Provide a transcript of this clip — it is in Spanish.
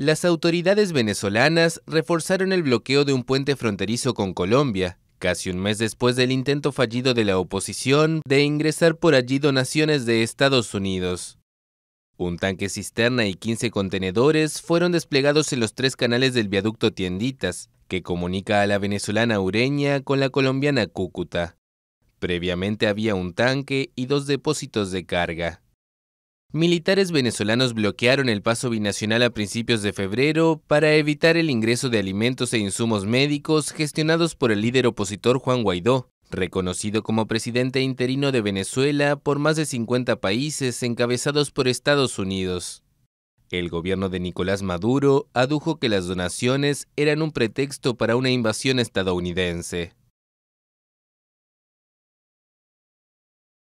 Las autoridades venezolanas reforzaron el bloqueo de un puente fronterizo con Colombia, casi un mes después del intento fallido de la oposición de ingresar por allí donaciones de Estados Unidos. Un tanque cisterna y 15 contenedores fueron desplegados en los tres canales del viaducto Tienditas, que comunica a la venezolana Ureña con la colombiana Cúcuta. Previamente había un tanque y dos depósitos de carga. Militares venezolanos bloquearon el paso binacional a principios de febrero para evitar el ingreso de alimentos e insumos médicos gestionados por el líder opositor Juan Guaidó, reconocido como presidente interino de Venezuela por más de 50 países encabezados por Estados Unidos. El gobierno de Nicolás Maduro adujo que las donaciones eran un pretexto para una invasión estadounidense.